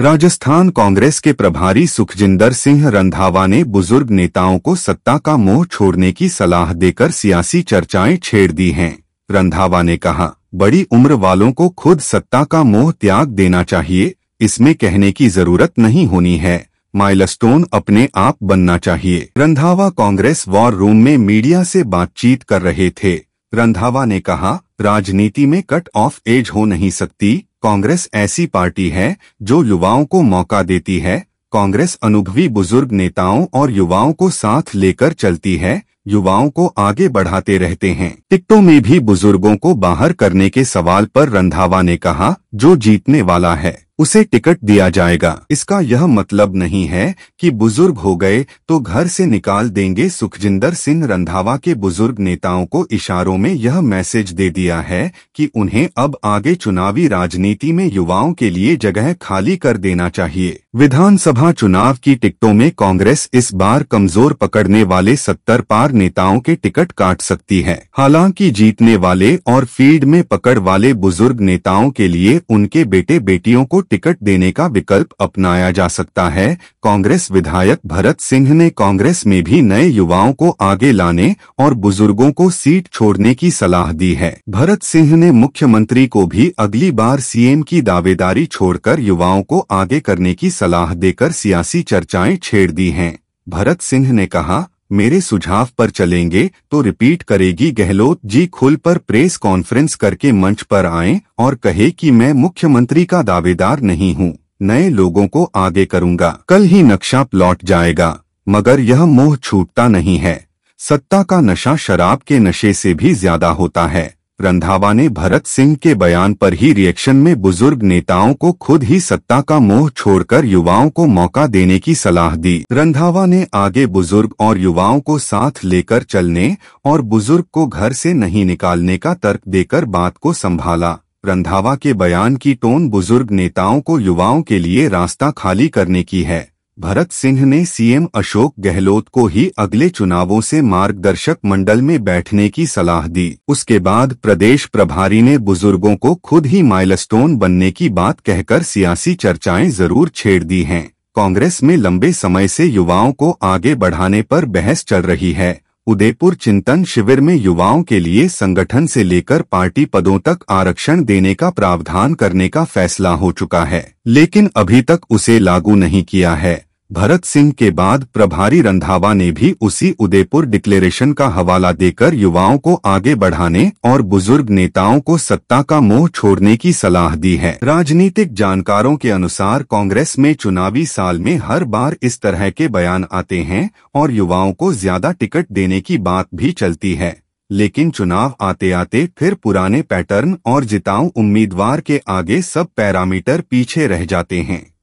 राजस्थान कांग्रेस के प्रभारी सुखजिंदर सिंह रंधावा ने बुजुर्ग नेताओं को सत्ता का मोह छोड़ने की सलाह देकर सियासी चर्चाएं छेड़ दी हैं रंधावा ने कहा बड़ी उम्र वालों को खुद सत्ता का मोह त्याग देना चाहिए इसमें कहने की जरूरत नहीं होनी है माइलस्टोन अपने आप बनना चाहिए रंधावा कांग्रेस वॉर रूम में मीडिया से बातचीत कर रहे थे रंधावा ने कहा राजनीति में कट ऑफ एज हो नहीं सकती कांग्रेस ऐसी पार्टी है जो युवाओं को मौका देती है कांग्रेस अनुभवी बुजुर्ग नेताओं और युवाओं को साथ लेकर चलती है युवाओं को आगे बढ़ाते रहते हैं टिकटों में भी बुजुर्गों को बाहर करने के सवाल पर रंधावा ने कहा जो जीतने वाला है उसे टिकट दिया जाएगा इसका यह मतलब नहीं है कि बुजुर्ग हो गए तो घर से निकाल देंगे सुखजिंदर सिंह रंधावा के बुजुर्ग नेताओं को इशारों में यह मैसेज दे दिया है कि उन्हें अब आगे चुनावी राजनीति में युवाओं के लिए जगह खाली कर देना चाहिए विधानसभा चुनाव की टिकटों में कांग्रेस इस बार कमजोर पकड़ने वाले सत्तर पार नेताओं के टिकट काट सकती है हालांकि जीतने वाले और फील्ड में पकड़ वाले बुजुर्ग नेताओं के लिए उनके बेटे बेटियों को टिकट देने का विकल्प अपनाया जा सकता है कांग्रेस विधायक भरत सिंह ने कांग्रेस में भी नए युवाओं को आगे लाने और बुजुर्गों को सीट छोड़ने की सलाह दी है भरत सिंह ने मुख्यमंत्री को भी अगली बार सीएम की दावेदारी छोड़कर युवाओं को आगे करने की सलाह देकर सियासी चर्चाएं छेड़ दी हैं भरत सिंह ने कहा मेरे सुझाव पर चलेंगे तो रिपीट करेगी गहलोत जी खुल पर प्रेस कॉन्फ्रेंस करके मंच पर आए और कहे कि मैं मुख्यमंत्री का दावेदार नहीं हूं, नए लोगों को आगे करूंगा कल ही नक्शा प्लॉट जाएगा मगर यह मोह छूटता नहीं है सत्ता का नशा शराब के नशे से भी ज्यादा होता है रंधावा ने भरत सिंह के बयान पर ही रिएक्शन में बुजुर्ग नेताओं को खुद ही सत्ता का मोह छोड़कर युवाओं को मौका देने की सलाह दी रंधावा ने आगे बुजुर्ग और युवाओं को साथ लेकर चलने और बुजुर्ग को घर से नहीं निकालने का तर्क देकर बात को संभाला रंधावा के बयान की टोन बुजुर्ग नेताओं को युवाओं के लिए रास्ता खाली करने की है भरत सिंह ने सीएम अशोक गहलोत को ही अगले चुनावों से मार्गदर्शक मंडल में बैठने की सलाह दी उसके बाद प्रदेश प्रभारी ने बुजुर्गों को खुद ही माइलस्टोन बनने की बात कहकर सियासी चर्चाएं जरूर छेड़ दी हैं कांग्रेस में लंबे समय से युवाओं को आगे बढ़ाने पर बहस चल रही है उदयपुर चिंतन शिविर में युवाओं के लिए संगठन से लेकर पार्टी पदों तक आरक्षण देने का प्रावधान करने का फैसला हो चुका है लेकिन अभी तक उसे लागू नहीं किया है भरत सिंह के बाद प्रभारी रंधावा ने भी उसी उदयपुर डिक्लेरेशन का हवाला देकर युवाओं को आगे बढ़ाने और बुजुर्ग नेताओं को सत्ता का मोह छोड़ने की सलाह दी है राजनीतिक जानकारों के अनुसार कांग्रेस में चुनावी साल में हर बार इस तरह के बयान आते हैं और युवाओं को ज्यादा टिकट देने की बात भी चलती है लेकिन चुनाव आते आते फिर पुराने पैटर्न और जिताऊ उम्मीदवार के आगे सब पैरामीटर पीछे रह जाते हैं